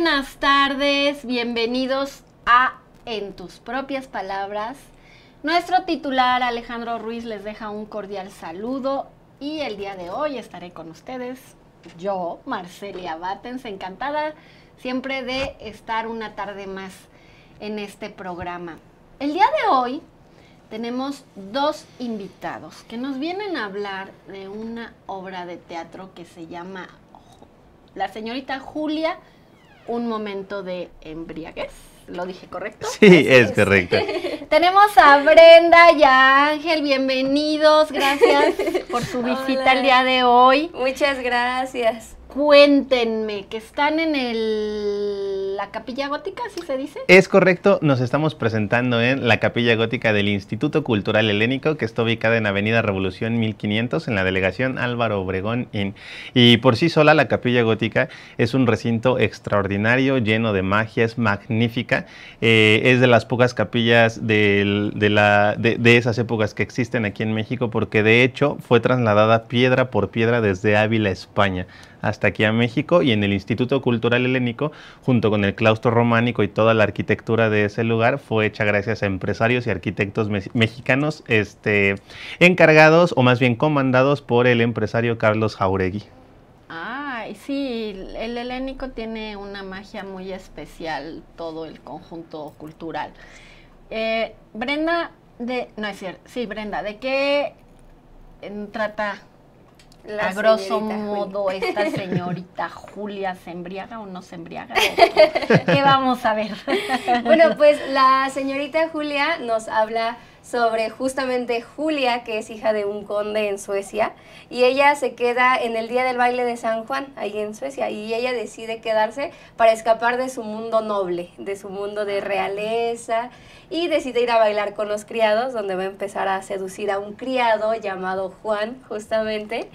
Buenas tardes, bienvenidos a En tus propias palabras. Nuestro titular Alejandro Ruiz les deja un cordial saludo y el día de hoy estaré con ustedes. Yo, Marcelia Batens, encantada siempre de estar una tarde más en este programa. El día de hoy tenemos dos invitados que nos vienen a hablar de una obra de teatro que se llama La señorita Julia un momento de embriaguez. ¿Lo dije correcto? Sí, es, correcto. Tenemos a Brenda y a Ángel, bienvenidos, gracias por su visita el día de hoy. Muchas gracias cuéntenme, que están en el, la capilla gótica, ¿sí se dice? Es correcto, nos estamos presentando en la capilla gótica del Instituto Cultural Helénico, que está ubicada en Avenida Revolución 1500, en la delegación Álvaro Obregón Y por sí sola, la capilla gótica es un recinto extraordinario, lleno de magia, es magnífica. Eh, es de las pocas capillas de, de esas épocas que existen aquí en México, porque de hecho fue trasladada piedra por piedra desde Ávila, España hasta aquí a México y en el Instituto Cultural Helénico, junto con el claustro románico y toda la arquitectura de ese lugar, fue hecha gracias a empresarios y arquitectos mexicanos este, encargados o más bien comandados por el empresario Carlos Jauregui. Ay, sí, el helénico tiene una magia muy especial, todo el conjunto cultural. Eh, Brenda, de, no es cierto, sí, Brenda, ¿de qué eh, trata la a grosso modo, esta señorita Julia se embriaga o no se embriaga. ¿Qué vamos a ver? bueno, pues la señorita Julia nos habla sobre justamente Julia, que es hija de un conde en Suecia, y ella se queda en el día del baile de San Juan, ahí en Suecia, y ella decide quedarse para escapar de su mundo noble, de su mundo de realeza, y decide ir a bailar con los criados, donde va a empezar a seducir a un criado llamado Juan, justamente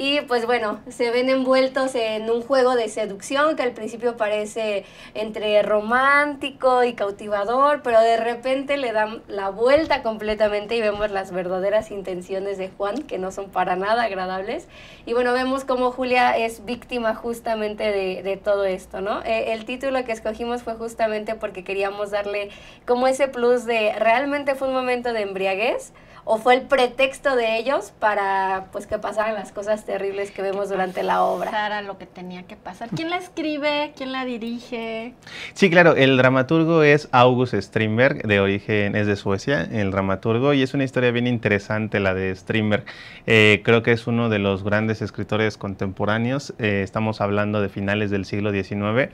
y pues bueno, se ven envueltos en un juego de seducción que al principio parece entre romántico y cautivador, pero de repente le dan la vuelta completamente y vemos las verdaderas intenciones de Juan, que no son para nada agradables. Y bueno, vemos cómo Julia es víctima justamente de, todo esto, ¿no? Eh, el título que escogimos fue justamente porque queríamos darle como ese plus de realmente fue un momento de embriaguez o fue el pretexto de ellos para pues que pasaran las cosas terribles que vemos durante la obra. Pasara lo que tenía que pasar. ¿Quién la escribe? ¿Quién la dirige? Sí, claro, el dramaturgo es August Strindberg, de origen es de Suecia, el dramaturgo, y es una historia bien interesante la de Strindberg. Eh, creo que es uno de los grandes escritores contemporáneos, eh, estamos hablando de finales del siglo XIX,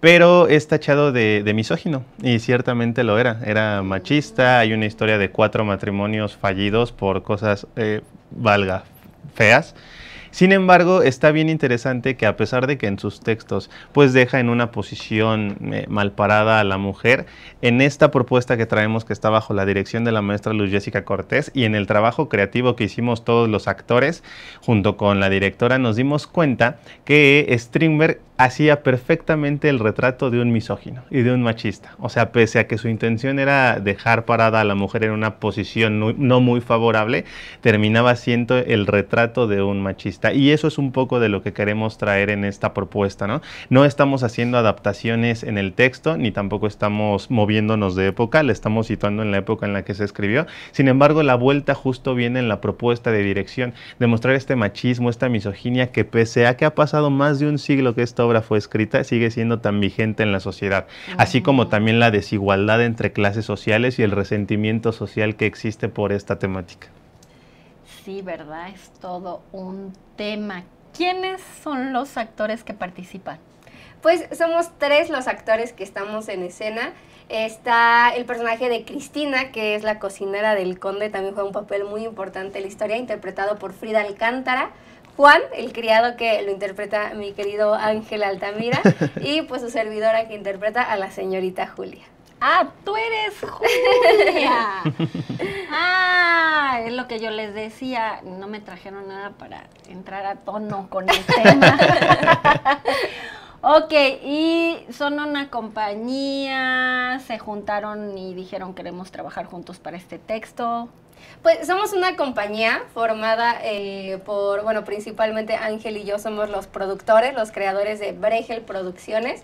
pero es tachado de, de misógino, y ciertamente lo era, era machista, hay una historia de cuatro matrimonios fallidos por cosas, eh, valga, feas. Sin embargo, está bien interesante que a pesar de que en sus textos pues deja en una posición mal eh, malparada a la mujer, en esta propuesta que traemos que está bajo la dirección de la maestra Luz Jessica Cortés y en el trabajo creativo que hicimos todos los actores junto con la directora nos dimos cuenta que Strindberg hacía perfectamente el retrato de un misógino y de un machista. O sea, pese a que su intención era dejar parada a la mujer en una posición no, muy favorable, terminaba siendo el retrato de un machista. Y eso es un poco de lo que queremos traer en esta propuesta, ¿no? No estamos haciendo adaptaciones en el texto, ni tampoco estamos moviéndonos de época, le estamos situando en la época en la que se escribió. Sin embargo, la vuelta justo viene en la propuesta de dirección, demostrar este machismo, esta misoginia, que pese a que ha pasado más de un siglo que esto obra fue escrita sigue siendo tan vigente en la sociedad, así como también la desigualdad entre clases sociales y el resentimiento social que existe por esta temática. Sí, ¿verdad? Es todo un tema. ¿Quiénes son los actores que participan? Pues somos tres los actores que estamos en escena. Está el personaje de Cristina, que es la cocinera del conde, también juega un papel muy importante en la historia, interpretado por Frida Alcántara. Juan, el criado que lo interpreta mi querido Ángel Altamira, y pues su servidora que interpreta a la señorita Julia. Ah, tú eres Julia. ah, es lo que yo les decía. No me trajeron nada para entrar a tono con el tema. ok, y son una compañía, se juntaron y dijeron queremos trabajar juntos para este texto. Pues somos una compañía formada eh, por, bueno, principalmente Ángel y yo somos los productores, los creadores de Bregel Producciones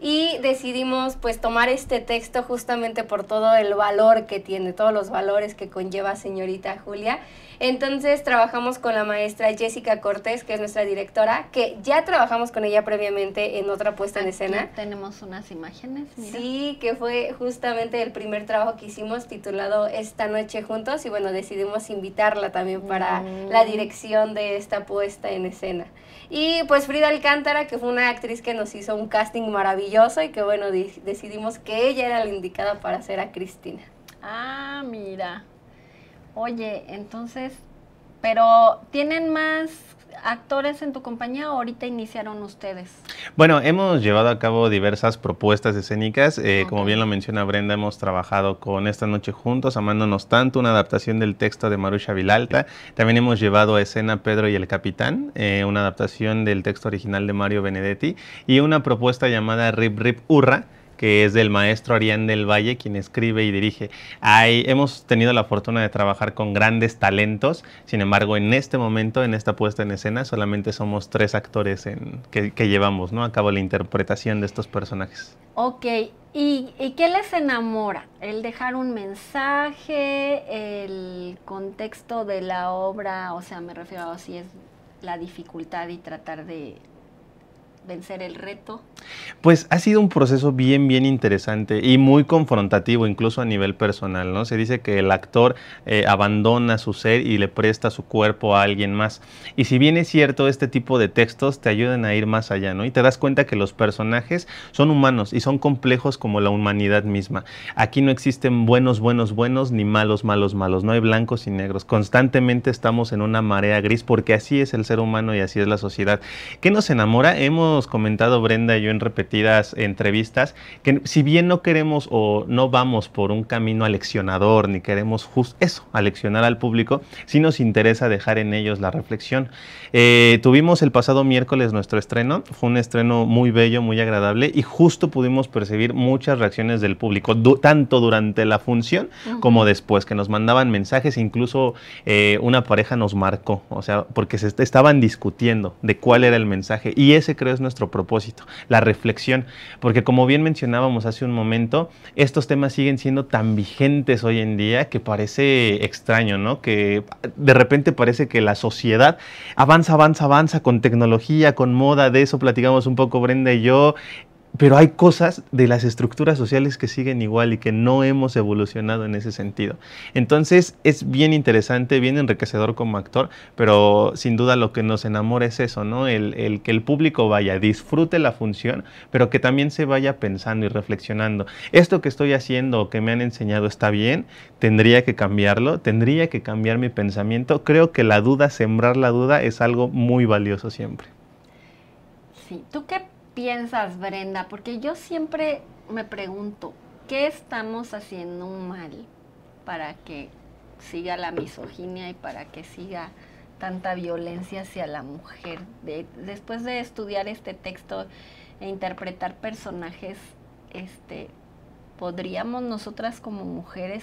y decidimos pues tomar este texto justamente por todo el valor que tiene, todos los valores que conlleva señorita Julia. Entonces trabajamos con la maestra Jessica Cortés, que es nuestra directora, que ya trabajamos con ella previamente en otra puesta en escena. Tenemos unas imágenes. Sí, que fue justamente el primer trabajo que hicimos titulado Esta noche juntos y bueno, decidimos invitarla también para mm. la dirección de esta puesta en escena. Y pues Frida Alcántara, que fue una actriz que nos hizo un casting maravilloso y que bueno, decidimos que ella era la indicada para ser a Cristina. Ah, mira. Oye, entonces, pero tienen más actores en tu compañía o ahorita iniciaron ustedes? Bueno, hemos llevado a cabo diversas propuestas escénicas. Eh, como bien lo menciona Brenda, hemos trabajado con Esta Noche Juntos, Amándonos Tanto, una adaptación del texto de Marusha Vilalta. También hemos llevado a escena Pedro y el Capitán, eh, una adaptación del texto original de Mario Benedetti y una propuesta llamada Rip Rip Urra que es del maestro Arián del Valle, quien escribe y dirige. hemos tenido la fortuna de trabajar con grandes talentos, sin embargo, en este momento, en esta puesta en escena, solamente somos tres actores en, que, llevamos ¿no? a cabo la interpretación de estos personajes. Ok, ¿Y, ¿y, qué les enamora? ¿El dejar un mensaje? ¿El contexto de la obra? O sea, me refiero a si es la dificultad y tratar de vencer el reto? Pues ha sido un proceso bien, bien interesante y muy confrontativo, incluso a nivel personal, ¿no? Se dice que el actor eh, abandona su ser y le presta su cuerpo a alguien más. Y si bien es cierto, este tipo de textos te ayudan a ir más allá, ¿no? Y te das cuenta que los personajes son humanos y son complejos como la humanidad misma. Aquí no existen buenos, buenos, buenos, ni malos, malos, malos. No hay blancos y negros. Constantemente estamos en una marea gris porque así es el ser humano y así es la sociedad. ¿Qué nos enamora? Hemos comentado Brenda y yo en repetidas entrevistas, que si bien no queremos o no vamos por un camino aleccionador, ni queremos justo eso, aleccionar al público, sí nos interesa dejar en ellos la reflexión. Eh, tuvimos el pasado miércoles nuestro estreno, fue un estreno muy bello, muy agradable, y justo pudimos percibir muchas reacciones del público, tanto durante la función como después, que nos mandaban mensajes, incluso eh, una pareja nos marcó, o sea, porque se estaban discutiendo de cuál era el mensaje, y ese creo nuestro propósito, la reflexión, porque como bien mencionábamos hace un momento, estos temas siguen siendo tan vigentes hoy en día que parece extraño, ¿no? Que de repente parece que la sociedad avanza, avanza, avanza con tecnología, con moda, de eso platicamos un poco Brenda y yo, pero hay cosas de las estructuras sociales que siguen igual y que no hemos evolucionado en ese sentido. Entonces es bien interesante, bien enriquecedor como actor, pero sin duda lo que nos enamora es eso, ¿no? El, que el público vaya, disfrute la función, pero que también se vaya pensando y reflexionando. Esto que estoy haciendo o que me han enseñado está bien, tendría que cambiarlo, tendría que cambiar mi pensamiento. Creo que la duda, sembrar la duda, es algo muy valioso siempre. Sí, ¿tú qué piensas, Brenda? Porque yo siempre me pregunto, ¿qué estamos haciendo mal para que siga la misoginia y para que siga tanta violencia hacia la mujer? después de estudiar este texto e interpretar personajes, este, ¿podríamos nosotras como mujeres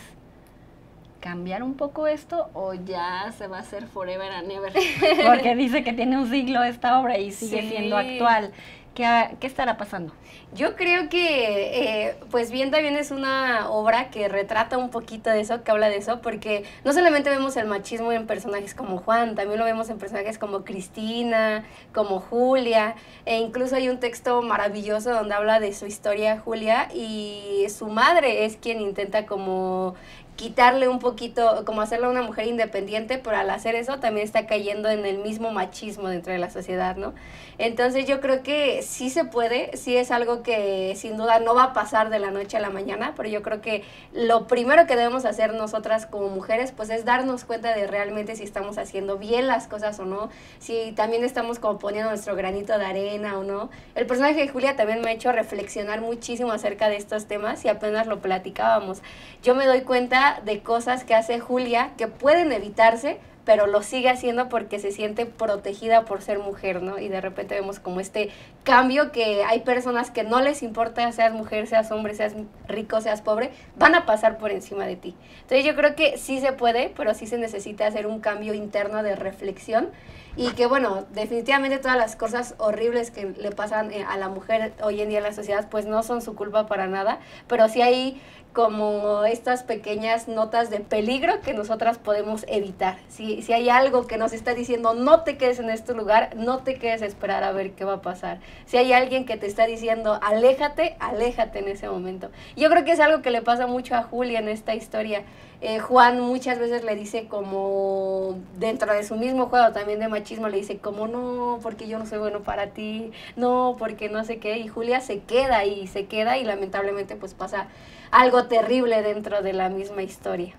cambiar un poco esto o ya se va a hacer forever and ever? Porque dice que tiene un siglo esta obra y sigue siendo actual. ¿Qué, estará pasando? Yo creo que, eh, pues bien también es una obra que retrata un poquito de eso, que habla de eso, porque no solamente vemos el machismo en personajes como Juan, también lo vemos en personajes como Cristina, como Julia, e incluso hay un texto maravilloso donde habla de su historia Julia y su madre es quien intenta como quitarle un poquito, como hacerla una mujer independiente, pero al hacer eso también está cayendo en el mismo machismo dentro de la sociedad, ¿no? Entonces yo creo que sí se puede, sí es algo que sin duda no va a pasar de la noche a la mañana, pero yo creo que lo primero que debemos hacer nosotras como mujeres, pues es darnos cuenta de realmente si estamos haciendo bien las cosas o no, si también estamos como poniendo nuestro granito de arena o no. El personaje de Julia también me ha hecho reflexionar muchísimo acerca de estos temas y apenas lo platicábamos. Yo me doy cuenta de cosas que hace Julia que pueden evitarse, pero lo sigue haciendo porque se siente protegida por ser mujer, ¿no? Y de repente vemos como este cambio que hay personas que no les importa, seas mujer, seas hombre, seas rico, seas pobre, van a pasar por encima de ti. Entonces yo creo que sí se puede, pero sí se necesita hacer un cambio interno de reflexión y que bueno, definitivamente todas las cosas horribles que le pasan eh, a la mujer hoy en día en la sociedad, pues no son su culpa para nada, pero sí hay como estas pequeñas notas de peligro que nosotras podemos evitar. Si, si hay algo que nos está diciendo no te quedes en este lugar, no te quedes a esperar a ver qué va a pasar. Si hay alguien que te está diciendo aléjate, aléjate en ese momento. Yo creo que es algo que le pasa mucho a Julia en esta historia. Eh, Juan muchas veces le dice como dentro de su mismo juego también de Chismo le dice como no, porque yo no soy bueno para ti, no, porque no sé qué, y Julia se queda y se queda y lamentablemente pues pasa algo terrible dentro de la misma historia.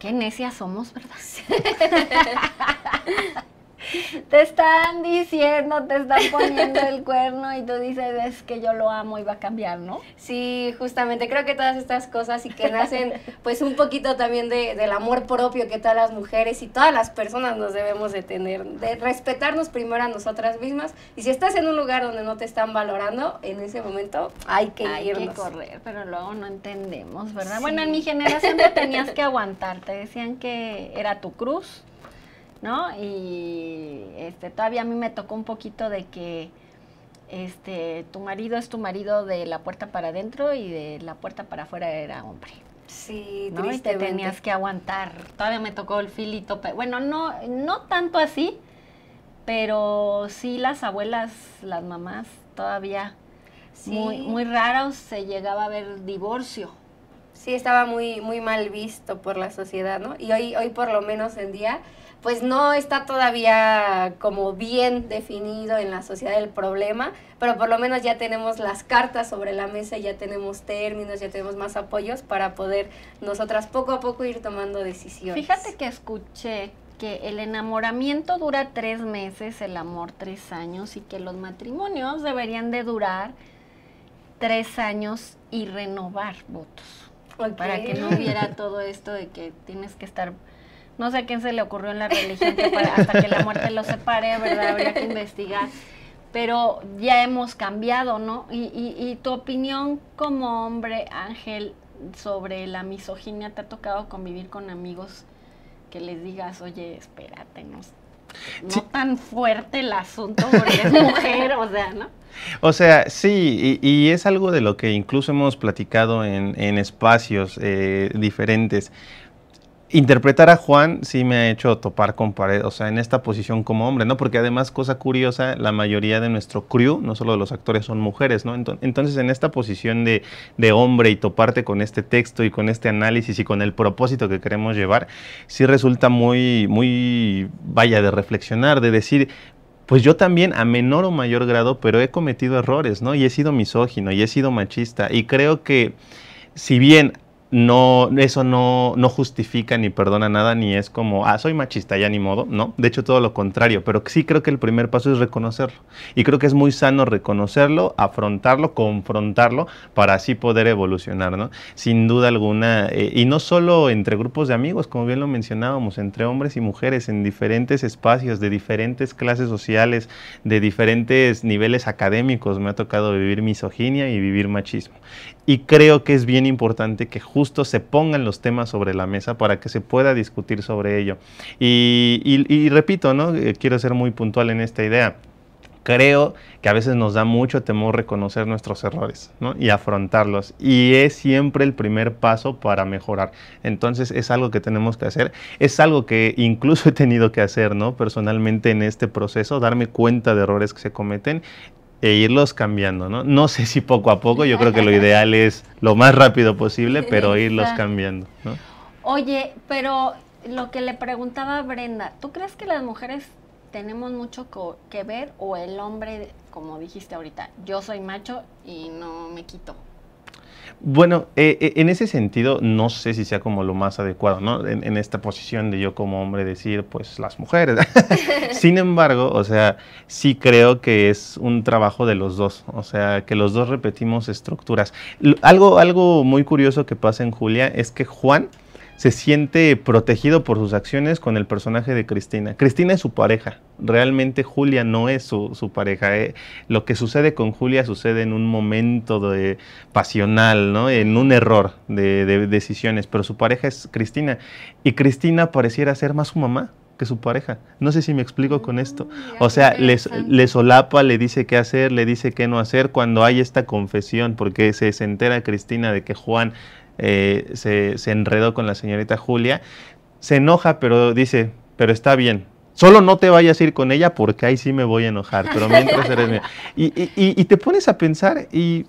Qué necias somos, ¿verdad? te están diciendo, te están poniendo el cuerno y tú dices, es que yo lo amo y va a cambiar, ¿no? Sí, justamente, creo que todas estas cosas y que nacen pues un poquito también de, del amor propio que todas las mujeres y todas las personas nos debemos de tener, de respetarnos primero a nosotras mismas y si estás en un lugar donde no te están valorando, en ese momento hay que hay que correr, pero luego no entendemos, ¿verdad? Bueno, en mi generación no tenías que aguantar, te decían que era tu cruz ¿no? Y este, todavía a mí me tocó un poquito de que este, tu marido es tu marido de la puerta para adentro y de la puerta para afuera era hombre. Sí, triste te tenías que aguantar. Todavía me tocó el filito. Bueno, no, no tanto así, pero sí las abuelas, las mamás, todavía muy, muy raro se llegaba a ver divorcio. Sí, estaba muy, muy mal visto por la sociedad, ¿no? Y hoy, hoy por lo menos en día pues no está todavía como bien definido en la sociedad el problema, pero por lo menos ya tenemos las cartas sobre la mesa, ya tenemos términos, ya tenemos más apoyos para poder nosotras poco a poco ir tomando decisiones. Fíjate que escuché que el enamoramiento dura tres meses, el amor tres años y que los matrimonios deberían de durar tres años y renovar votos. Para que no hubiera todo esto de que tienes que estar no sé a quién se le ocurrió en la religión que hasta que la muerte lo separe, ¿verdad? Habría que investigar. Pero ya hemos cambiado, ¿no? Y, y, tu opinión como hombre, Ángel, sobre la misoginia, ¿te ha tocado convivir con amigos que les digas, oye, espérate, no, no tan fuerte el asunto porque es mujer, o sea, ¿no? O sea, sí, y, es algo de lo que incluso hemos platicado en, espacios eh, diferentes interpretar a Juan sí me ha hecho topar con pared, o sea, en esta posición como hombre, ¿no? Porque además, cosa curiosa, la mayoría de nuestro crew, no solo de los actores, son mujeres, ¿no? Entonces, en esta posición de, hombre y toparte con este texto y con este análisis y con el propósito que queremos llevar, sí resulta muy, muy, vaya, de reflexionar, de decir, pues yo también a menor o mayor grado, pero he cometido errores, ¿no? Y he sido misógino y he sido machista y creo que si bien no, eso no, no, justifica ni perdona nada, ni es como, ah, soy machista, ya ni modo, no. De hecho, todo lo contrario, pero sí creo que el primer paso es reconocerlo. Y creo que es muy sano reconocerlo, afrontarlo, confrontarlo, para así poder evolucionar, ¿no? Sin duda alguna, eh, y no solo entre grupos de amigos, como bien lo mencionábamos, entre hombres y mujeres, en diferentes espacios, de diferentes clases sociales, de diferentes niveles académicos, me ha tocado vivir misoginia y vivir machismo. Y creo que es bien importante que justo se pongan los temas sobre la mesa para que se pueda discutir sobre ello. Y, repito, ¿no? Eh, quiero ser muy puntual en esta idea creo que a veces nos da mucho temor reconocer nuestros errores y afrontarlos. Y es siempre el primer paso para mejorar. Entonces es algo que tenemos que hacer. Es algo que incluso he tenido que hacer ¿no? personalmente en este proceso, darme cuenta de errores que se cometen e irlos cambiando, ¿no? No sé si poco a poco, yo creo que lo ideal es lo más rápido posible, pero irlos cambiando, ¿no? Oye, pero lo que le preguntaba Brenda, ¿tú crees que las mujeres tenemos mucho que ver o el hombre, como dijiste ahorita, yo soy macho y no me quito? Bueno, eh, eh, en ese sentido, no sé si sea como lo más adecuado, ¿no? En, esta posición de yo como hombre decir, pues las mujeres. Sin embargo, o sea, sí creo que es un trabajo de los dos, o sea, que los dos repetimos estructuras. algo, algo muy curioso que pasa en Julia es que Juan se siente protegido por sus acciones con el personaje de Cristina. Cristina es su pareja, realmente Julia no es su, pareja. Eh. Lo que sucede con Julia sucede en un momento de, pasional, ¿no? en un error de, decisiones, pero su pareja es Cristina. Y Cristina pareciera ser más su mamá que su pareja. No sé si me explico con mm, esto. O sea, le solapa, le dice qué hacer, le dice qué no hacer cuando hay esta confesión, porque se entera Cristina de que Juan eh, se, enredó con la señorita Julia. Se enoja, pero dice, pero está bien, Solo no te vayas a ir con ella porque ahí sí me voy a enojar, pero mientras eres Y, y, te pones a pensar y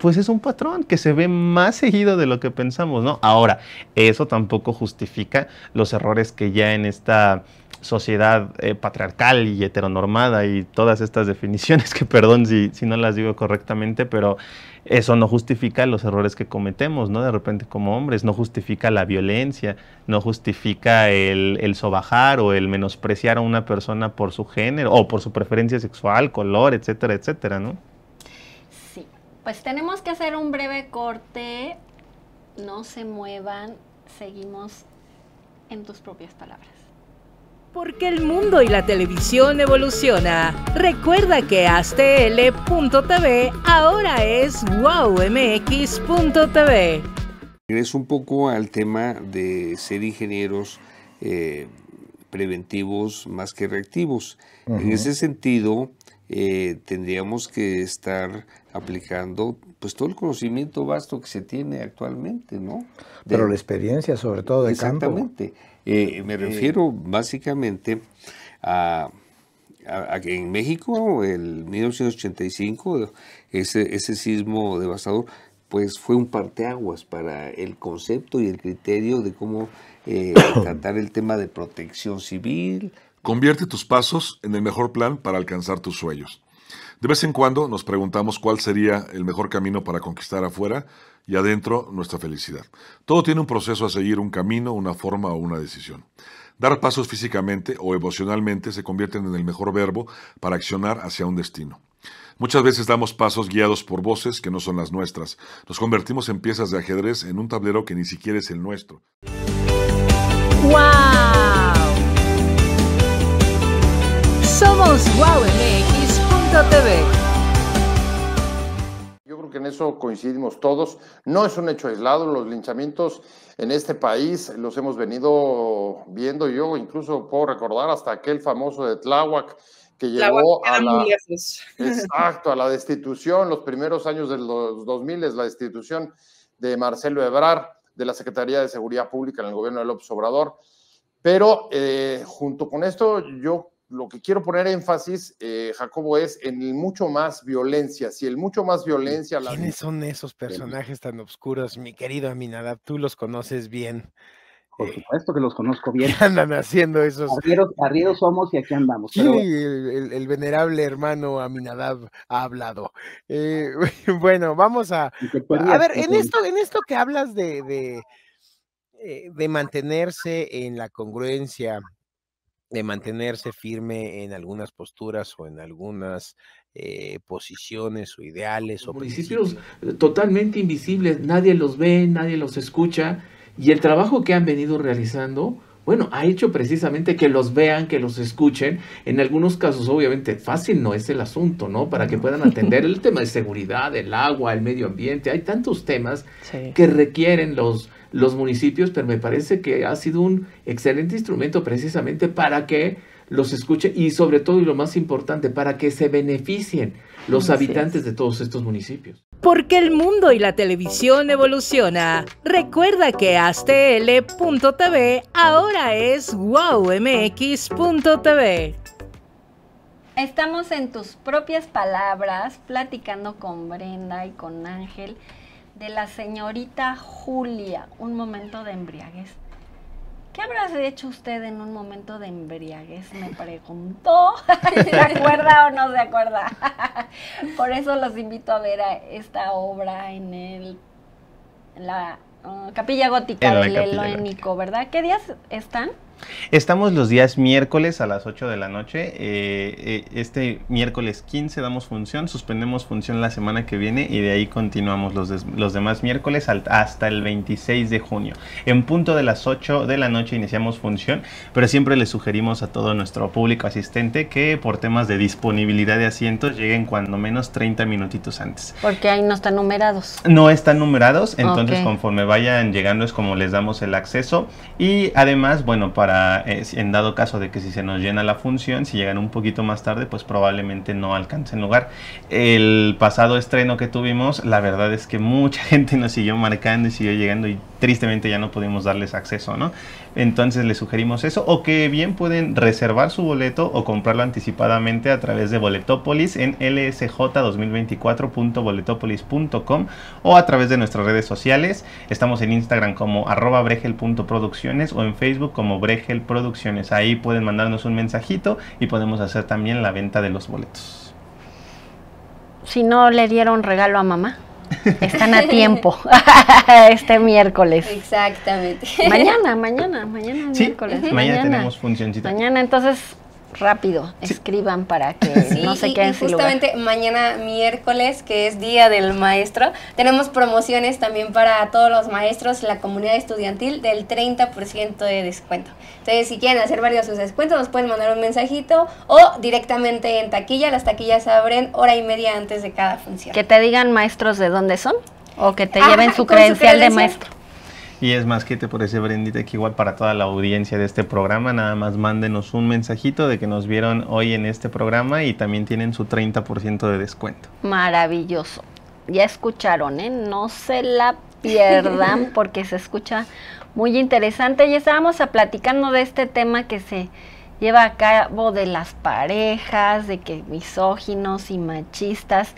pues es un patrón que se ve más seguido de lo que pensamos, ¿no? Ahora, eso tampoco justifica los errores que ya en esta sociedad eh, patriarcal y heteronormada y todas estas definiciones que perdón si, no las digo correctamente, pero eso no justifica los errores que cometemos, ¿no? De repente como hombres, no justifica la violencia, no justifica el sobajar o el menospreciar a una persona por su género o por su preferencia sexual, color, etcétera, etcétera, ¿no? Pues tenemos que hacer un breve corte. No se muevan, seguimos en tus propias palabras. Porque el mundo y la televisión evoluciona. Recuerda que ASTL.tv ahora es wowmx.tv. Es un poco al tema de ser ingenieros eh, preventivos más que reactivos. En ese sentido, eh, tendríamos que estar aplicando pues todo el conocimiento vasto que se tiene actualmente, ¿no? Pero la experiencia sobre todo de campo. Exactamente. Eh, me eh. refiero básicamente a, que en México el 1985 ese, ese sismo devastador pues fue un parteaguas para el concepto y el criterio de cómo eh, tratar el tema de protección civil. Convierte tus pasos en el mejor plan para alcanzar tus sueños. De vez en cuando nos preguntamos cuál sería el mejor camino para conquistar afuera y adentro nuestra felicidad. Todo tiene un proceso a seguir, un camino, una forma o una decisión. Dar pasos físicamente o emocionalmente se convierten en el mejor verbo para accionar hacia un destino. Muchas veces damos pasos guiados por voces que no son las nuestras. Nos convertimos en piezas de ajedrez en un tablero que ni siquiera es el nuestro. ¡Wow! Somos Wow yo creo que en eso coincidimos todos. No es un hecho aislado. Los linchamientos en este país los hemos venido viendo. Yo incluso puedo recordar hasta aquel famoso de Tláhuac que llevó a la, exacto, a la destitución, los primeros años de los 2000, la destitución de Marcelo Ebrar, de la Secretaría de Seguridad Pública en el gobierno de López Obrador. Pero eh, junto con esto, yo lo que quiero poner énfasis, eh, Jacobo, es en el mucho más violencia. Si el mucho más violencia. La... ¿Quiénes son esos personajes tan oscuros, mi querido Aminadab? Tú los conoces bien. Por eh, supuesto que los conozco bien. andan haciendo esos? Arrieros, somos y aquí andamos. Sí, el, venerable hermano Aminadab ha hablado. Eh, bueno, vamos a. A ver, en esto, en esto que hablas de, de mantenerse en la congruencia, de mantenerse firme en algunas posturas o en algunas eh, posiciones o ideales o principios eh, totalmente invisibles, nadie los ve, nadie los escucha y el trabajo que han venido realizando bueno, ha hecho precisamente que los vean, que los escuchen. En algunos casos, obviamente, fácil no es el asunto, ¿no? Para que puedan atender el tema de seguridad, el agua, el medio ambiente. Hay tantos temas que requieren los, los municipios, pero me parece que ha sido un excelente instrumento precisamente para que los escuchen y sobre todo y lo más importante, para que se beneficien los habitantes de todos estos municipios. Porque el mundo y la televisión evoluciona. Recuerda que ASTL.tv ahora es wowmx.tv. Estamos en tus propias palabras platicando con Brenda y con Ángel de la señorita Julia, un momento de embriaguez. ¿Qué habrás hecho usted en un momento de embriaguez? Me preguntó. ¿Se acuerda o no se acuerda? Por eso los invito a ver a esta obra en el la uh, Capilla Gótica del ¿verdad? ¿Qué días están? Estamos los días miércoles a las 8 de la noche. Eh, eh, este miércoles 15 damos función, suspendemos función la semana que viene y de ahí continuamos los, los demás miércoles hasta el 26 de junio. En punto de las 8 de la noche iniciamos función, pero siempre les sugerimos a todo nuestro público asistente que por temas de disponibilidad de asientos lleguen cuando menos 30 minutitos antes. Porque ahí no están numerados. No están numerados, entonces conforme vayan llegando es como les damos el acceso y además, bueno, para eh, en dado caso de que si se nos llena la función, si llegan un poquito más tarde, pues probablemente no alcancen lugar. El pasado estreno que tuvimos, la verdad es que mucha gente nos siguió marcando y siguió llegando y tristemente ya no pudimos darles acceso, ¿no? Entonces les sugerimos eso, o que bien pueden reservar su boleto o comprarlo anticipadamente a través de Boletopolis en lsj2024.boletopolis.com o a través de nuestras redes sociales. Estamos en Instagram como arroba bregel.producciones o en Facebook como bregel Gel Producciones. Ahí pueden mandarnos un mensajito y podemos hacer también la venta de los boletos. Si no le dieron regalo a mamá. Están a tiempo este miércoles. Exactamente. Mañana, mañana, mañana. miércoles. Mañana, tenemos funcióncita. Mañana, entonces rápido escriban para que no se queden y justamente mañana miércoles que es día del maestro tenemos promociones también para todos los maestros la comunidad estudiantil del 30% de descuento entonces si quieren hacer varios sus descuentos nos pueden mandar un mensajito o directamente en taquilla las taquillas abren hora y media antes de cada función que te digan maestros de dónde son o que te lleven su credencial de maestro y es más, que te parece, Brendita? Que igual para toda la audiencia de este programa, nada más mándenos un mensajito de que nos vieron hoy en este programa y también tienen su 30% de descuento. Maravilloso. Ya escucharon, ¿eh? No se la pierdan porque se escucha muy interesante. Y estábamos a platicando de este tema que se lleva a cabo de las parejas, de que misóginos y machistas.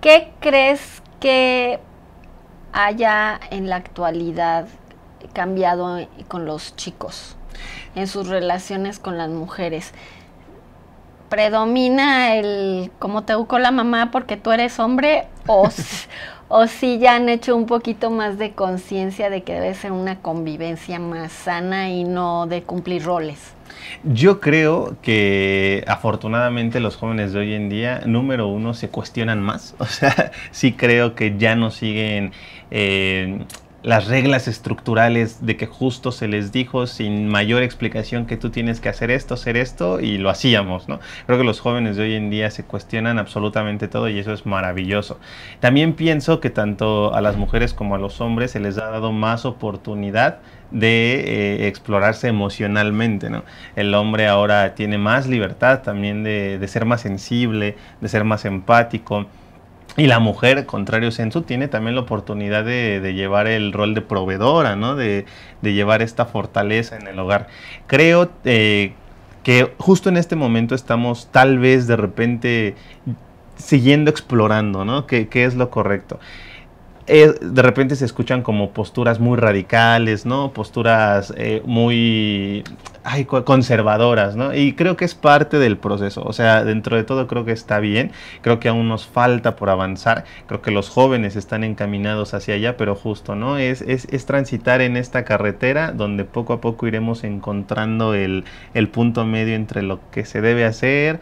¿Qué crees que haya en la actualidad cambiado con los chicos, en sus relaciones con las mujeres. ¿Predomina el cómo te educó la mamá porque tú eres hombre o, o si ya han hecho un poquito más de conciencia de que debe ser una convivencia más sana y no de cumplir roles? Yo creo que afortunadamente los jóvenes de hoy en día, número uno, se cuestionan más. O sea, sí creo que ya no siguen eh, las reglas estructurales de que justo se les dijo sin mayor explicación que tú tienes que hacer esto, hacer esto y lo hacíamos, ¿no? Creo que los jóvenes de hoy en día se cuestionan absolutamente todo y eso es maravilloso. También pienso que tanto a las mujeres como a los hombres se les ha dado más oportunidad de eh, explorarse emocionalmente. El hombre ahora tiene más libertad también de, ser más sensible, de ser más empático. Y la mujer, contrario sensu, tiene también la oportunidad de, llevar el rol de proveedora, ¿no? de, llevar esta fortaleza en el hogar. Creo eh, que justo en este momento estamos tal vez de repente siguiendo explorando, ¿no? qué es lo correcto? de repente se escuchan como posturas muy radicales, ¿no? Posturas eh, muy conservadoras, ¿no? Y creo que es parte del proceso. O sea, dentro de todo creo que está bien. Creo que aún nos falta por avanzar. Creo que los jóvenes están encaminados hacia allá, pero justo, ¿no? Es, es, transitar en esta carretera donde poco a poco iremos encontrando el, el punto medio entre lo que se debe hacer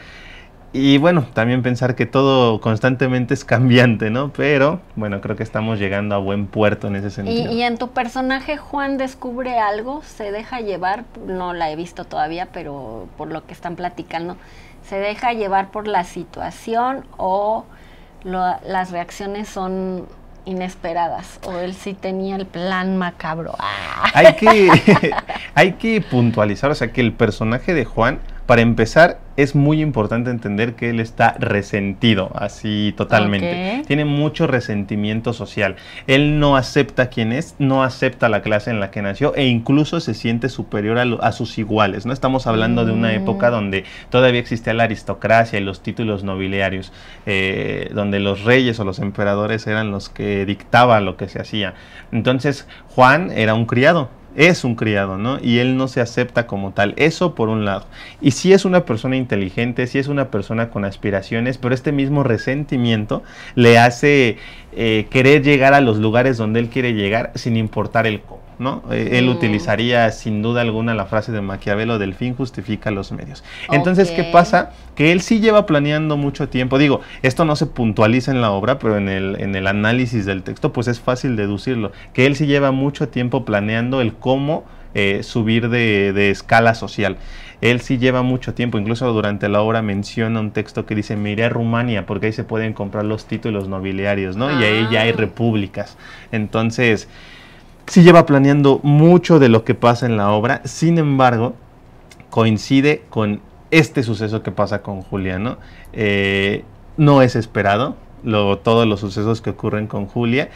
y bueno, también pensar que todo constantemente es cambiante, ¿no? Pero bueno, creo que estamos llegando a buen puerto en ese sentido. ¿Y, en tu personaje Juan descubre algo? ¿Se deja llevar? No la he visto todavía, pero por lo que están platicando, ¿se deja llevar por la situación o las reacciones son inesperadas o él sí tenía el plan macabro. Hay, que, hay que puntualizar, o sea, que el personaje de Juan para empezar, es muy importante entender que él está resentido, así totalmente. Tiene mucho resentimiento social. Él no acepta quién es, no acepta la clase en la que nació e incluso se siente superior a, sus iguales. No estamos hablando de una mm. época donde todavía existía la aristocracia y los títulos nobiliarios, eh, donde los reyes o los emperadores eran los que dictaban lo que se hacía. Entonces Juan era un criado, es un criado, ¿no? Y él no se acepta como tal. Eso por un lado. Y si es una persona inteligente, si es una persona con aspiraciones, pero este mismo resentimiento le hace eh, querer llegar a los lugares donde él quiere llegar sin importar el cómo. Eh, él utilizaría sin duda alguna la frase de Maquiavelo del fin justifica los medios. Entonces, ¿qué pasa? Que él sí lleva planeando mucho tiempo. Digo, esto no se puntualiza en la obra, pero en el, análisis del texto, pues es fácil deducirlo. Que él sí lleva mucho tiempo planeando el cómo eh, subir de, escala social. Él sí lleva mucho tiempo, incluso durante la obra menciona un texto que dice, miré a Rumania porque ahí se pueden comprar los títulos nobiliarios, ¿no? Y ahí ya hay ah. repúblicas. Entonces, sí lleva planeando mucho de lo que pasa en la obra, sin embargo, coincide con este suceso que pasa con Juliano. Eh, no es esperado, todos los sucesos que ocurren con Julia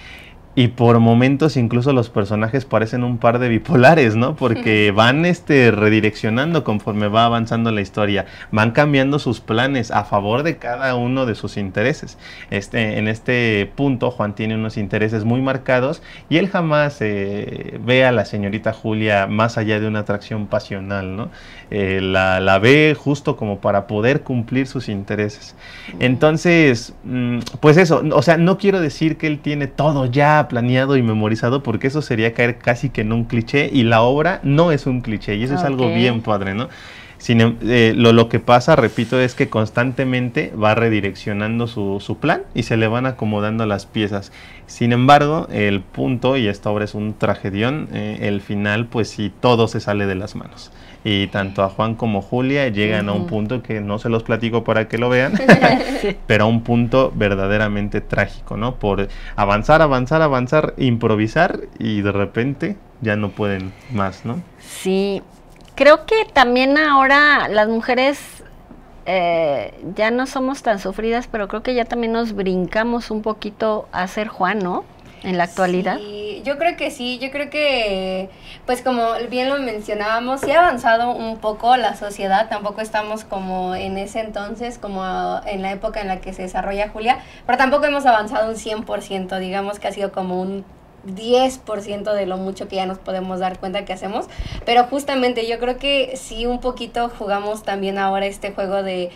y por momentos incluso los personajes parecen un par de bipolares, ¿no? Porque van este, redireccionando conforme va avanzando la historia, van cambiando sus planes a favor de cada uno de sus intereses. Este, en este punto Juan tiene unos intereses muy marcados y él jamás eh, ve a la señorita Julia más allá de una atracción pasional, ¿no? Eh, la, ve justo como para poder cumplir sus intereses. Entonces, mm, pues eso, o sea, no quiero decir que él tiene todo ya planeado y memorizado porque eso sería caer casi que en un cliché y la obra no es un cliché y eso es algo bien padre, ¿no? sino em, eh, lo, que pasa, repito, es que constantemente va redireccionando su, plan y se le van acomodando las piezas. Sin embargo, el punto, y esta obra es un tragedión, eh, el final, pues si todo se sale de las manos y tanto a Juan como Julia llegan a un punto que no se los platico para que lo vean, pero a un punto verdaderamente trágico, ¿no? Por avanzar, avanzar, avanzar, improvisar y de repente ya no pueden más, ¿no? Sí, creo que también ahora las mujeres eh, ya no somos tan sufridas, pero creo que ya también nos brincamos un poquito a ser Juan, ¿no? en la actualidad? yo creo que sí, yo creo que, pues como bien lo mencionábamos, sí ha avanzado un poco la sociedad, tampoco estamos como en ese entonces, como en la época en la que se desarrolla Julia, pero tampoco hemos avanzado un 100%, digamos que ha sido como un 10% de lo mucho que ya nos podemos dar cuenta que hacemos. Pero justamente yo creo que sí un poquito jugamos también ahora este juego de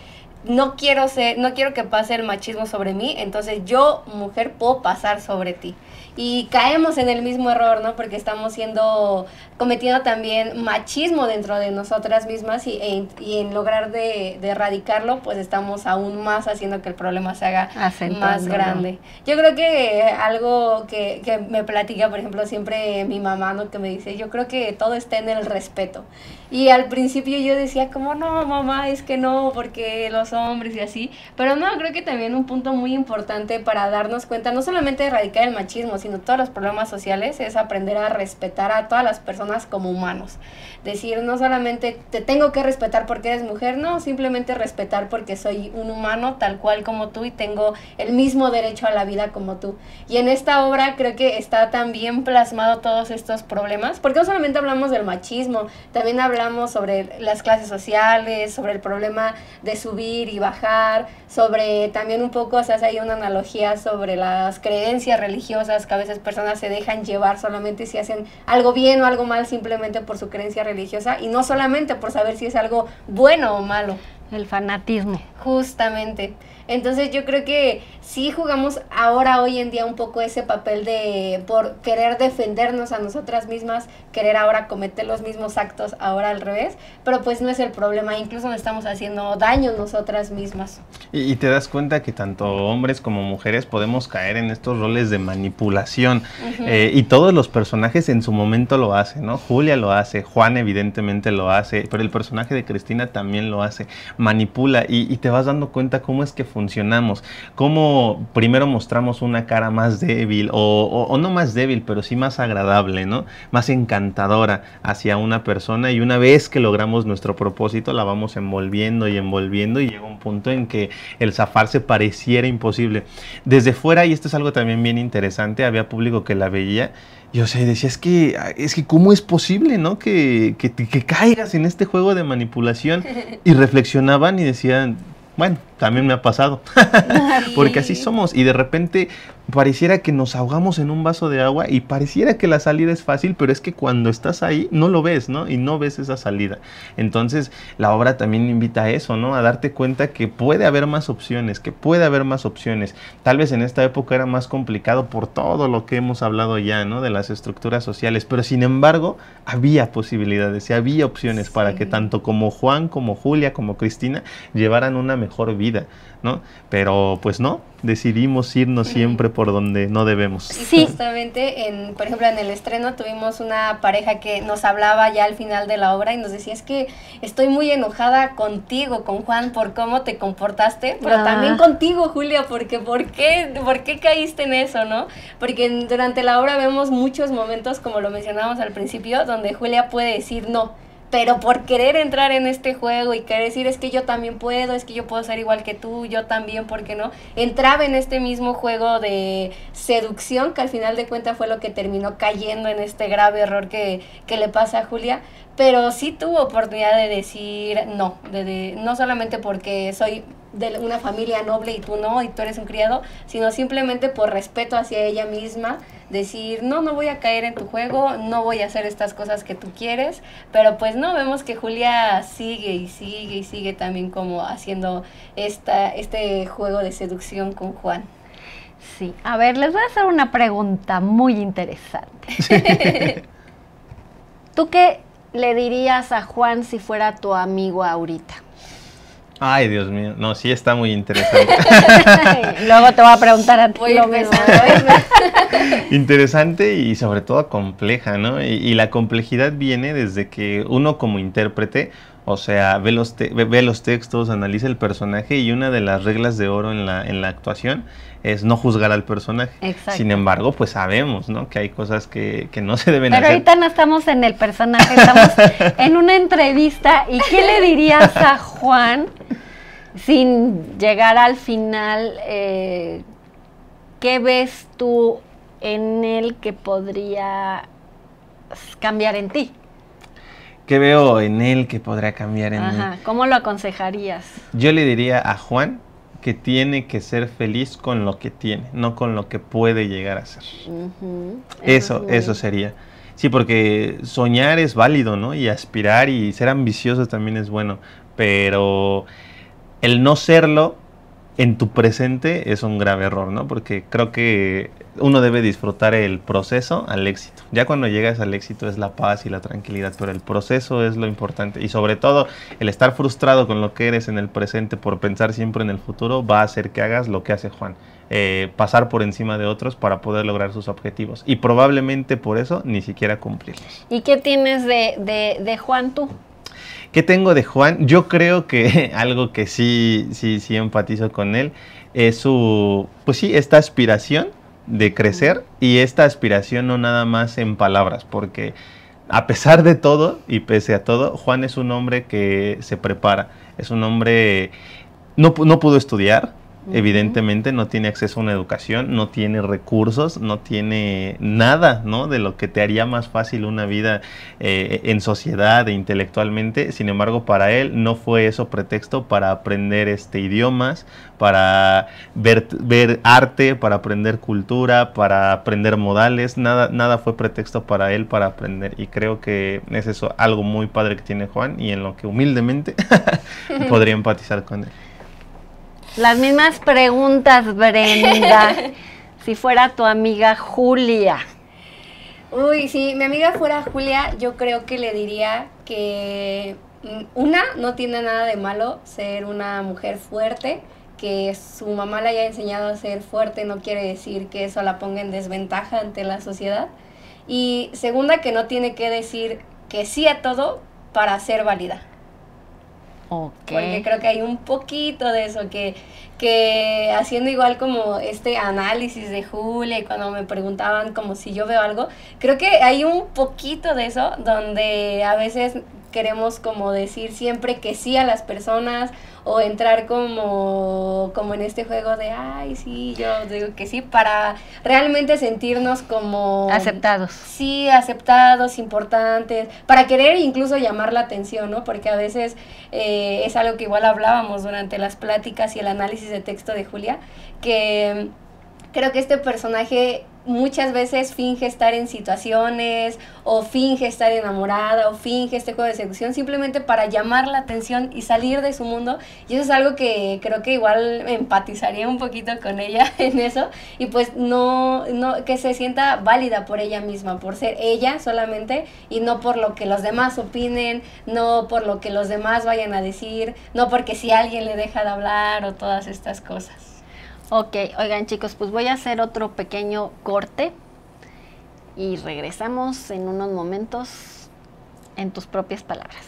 no quiero ser, no quiero que pase el machismo sobre mí, entonces yo, mujer, puedo pasar sobre ti y caemos en el mismo error, ¿no? Porque estamos siendo, cometiendo también machismo dentro de nosotras mismas y, e en lograr de, erradicarlo, pues estamos aún más haciendo que el problema se haga más grande. Yo creo que algo que, me platica, por ejemplo, siempre mi mamá, ¿no? Que me dice, yo creo que todo está en el respeto. Y al principio yo decía como, no, mamá, es que no, porque los hombres y así. Pero no, creo que también un punto muy importante para darnos cuenta, no solamente de erradicar el machismo, sino todos los problemas sociales, es aprender a respetar a todas las personas como humanos. Decir, no solamente te tengo que respetar porque eres mujer, no, simplemente respetar porque soy un humano tal cual como tú y tengo el mismo derecho a la vida como tú. Y en esta obra creo que está también plasmado todos estos problemas, porque no solamente hablamos del machismo, también hablamos sobre las clases sociales, sobre el problema de subir y bajar, sobre también un poco, o sea, hay una analogía sobre las creencias religiosas que veces personas se dejan llevar solamente si hacen algo bien o algo mal simplemente por su creencia religiosa y no solamente por saber si es algo bueno o malo. El fanatismo. Justamente. Entonces yo creo que sí jugamos ahora, hoy en día, un poco ese papel de por querer defendernos a nosotras mismas, querer ahora cometer los mismos actos ahora al revés, pero pues no es el problema, incluso estamos haciendo daño nosotras mismas. Y, te das cuenta que tanto hombres como mujeres podemos caer en estos roles de manipulación eh, y todos los personajes en su momento lo hacen, ¿no? Julia lo hace, Juan evidentemente lo hace, pero el personaje de Cristina también lo hace manipula y, te vas dando cuenta cómo es que funcionamos, cómo primero mostramos una cara más débil o, no más débil, pero sí más agradable, ¿no? Más encantadora hacia una persona y una vez que logramos nuestro propósito la vamos envolviendo y envolviendo y llega un punto en que el zafarse pareciera imposible. Desde fuera, y esto es algo también bien interesante, había público que la veía yo sé, decía, es que, es que cómo es posible, ¿no? Que, que, que caigas en este juego de manipulación. Y reflexionaban y decían, bueno, también me ha pasado. Porque así somos. Y de repente pareciera que nos ahogamos en un vaso de agua y pareciera que la salida es fácil, pero es que cuando estás ahí no lo ves, ¿no? Y no ves esa salida. Entonces la obra también invita a eso, ¿no? A darte cuenta que puede haber más opciones, que puede haber más opciones. Tal vez en esta época era más complicado por todo lo que hemos hablado ya, ¿no? De las estructuras sociales, pero sin embargo había posibilidades y había opciones para que tanto como Juan, como Julia, como Cristina llevaran una mejor vida ¿no? Pero pues no, decidimos irnos siempre por donde no debemos. Sí, justamente, en, por ejemplo, en el estreno tuvimos una pareja que nos hablaba ya al final de la obra y nos decía, es que estoy muy enojada contigo, con Juan, por cómo te comportaste, pero ah. también contigo, Julia, porque ¿por qué, ¿por qué caíste en eso, no? Porque durante la obra vemos muchos momentos, como lo mencionábamos al principio, donde Julia puede decir no pero por querer entrar en este juego y querer decir es que yo también puedo, es que yo puedo ser igual que tú, yo también, ¿por qué no? Entraba en este mismo juego de seducción que al final de cuentas fue lo que terminó cayendo en este grave error que, le pasa a Julia, pero sí tuvo oportunidad de decir no, no solamente porque soy de una familia noble y tú no, y tú eres un criado, sino simplemente por respeto hacia ella misma, decir, no, no voy a caer en tu juego, no voy a hacer estas cosas que tú quieres, pero pues no, vemos que Julia sigue y sigue y sigue también como haciendo esta, este juego de seducción con Juan. Sí, a ver, les voy a hacer una pregunta muy interesante. ¿Tú qué le dirías a Juan si fuera tu amigo ahorita? Ay, Dios mío. No, sí está muy interesante. Luego te voy a preguntar a ti lo mismo. interesante y sobre todo compleja, ¿no? Y, la complejidad viene desde que uno como intérprete, o sea, ve los, ve los textos, analiza el personaje y una de las reglas de oro en la, en la actuación es no juzgar al personaje. Exacto. Sin embargo, pues sabemos, ¿no? Que hay cosas que, que no se deben hacer. Pero ahorita no estamos en el personaje, estamos en una entrevista. ¿Y qué le dirías a Juan sin llegar al final, eh, ¿qué ves tú en él que podría cambiar en ti? ¿Qué veo en él que podría cambiar en Ajá. ¿Cómo lo aconsejarías? Yo le diría a Juan que tiene que ser feliz con lo que tiene, no con lo que puede llegar a ser. Eso, eso sería. Sí, porque soñar es válido, ¿no? Y aspirar y ser ambicioso también es bueno, pero el no serlo en tu presente es un grave error, ¿no? Porque creo que uno debe disfrutar el proceso al éxito. Ya cuando llegas al éxito es la paz y la tranquilidad, pero el proceso es lo importante. Y sobre todo, el estar frustrado con lo que eres en el presente por pensar siempre en el futuro va a hacer que hagas lo que hace Juan. Eh, pasar por encima de otros para poder lograr sus objetivos. Y probablemente por eso ni siquiera cumplirlos. ¿Y qué tienes de Juan tú? ¿Qué tengo de Juan? Yo creo que algo que sí, sí, sí empatizo con él es su, pues sí, esta aspiración de crecer y esta aspiración no nada más en palabras, porque a pesar de todo y pese a todo, Juan es un hombre que se prepara, es un hombre, no, no pudo estudiar, evidentemente no tiene acceso a una educación, no tiene recursos, no tiene nada, ¿no? De lo que te haría más fácil una vida eh, en sociedad e intelectualmente. Sin embargo, para él no fue eso pretexto para aprender este idiomas, para ver, ver arte, para aprender cultura, para aprender modales, nada, nada fue pretexto para él para aprender. Y creo que es eso algo muy padre que tiene Juan y en lo que humildemente podría empatizar con él. Las mismas preguntas, Brenda. si fuera tu amiga Julia. Uy, si mi amiga fuera Julia, yo creo que le diría que mm, una, no tiene nada de malo ser una mujer fuerte, que su mamá le haya enseñado a ser fuerte no quiere decir que eso la ponga en desventaja ante la sociedad. Y segunda, que no tiene que decir que sí a todo para ser válida. Porque creo que hay un poquito de eso, que, que haciendo igual como este análisis de Julia, cuando me preguntaban como si yo veo algo, creo que hay un poquito de eso, donde a veces queremos como decir siempre que sí a las personas o entrar como, como en este juego de, ay, sí, yo digo que sí, para realmente sentirnos como... Aceptados. Sí, aceptados, importantes, para querer incluso llamar la atención, ¿no? Porque a veces eh, es algo que igual hablábamos durante las pláticas y el análisis de texto de Julia, que creo que este personaje muchas veces finge estar en situaciones o finge estar enamorada o finge este juego de seducción simplemente para llamar la atención y salir de su mundo. Y eso es algo que creo que igual empatizaría un poquito con ella en eso y pues no, no que se sienta válida por ella misma, por ser ella solamente y no por lo que los demás opinen, no por lo que los demás vayan a decir, no porque si alguien le deja de hablar o todas estas cosas. Ok, oigan chicos, pues voy a hacer otro pequeño corte y regresamos en unos momentos en tus propias palabras.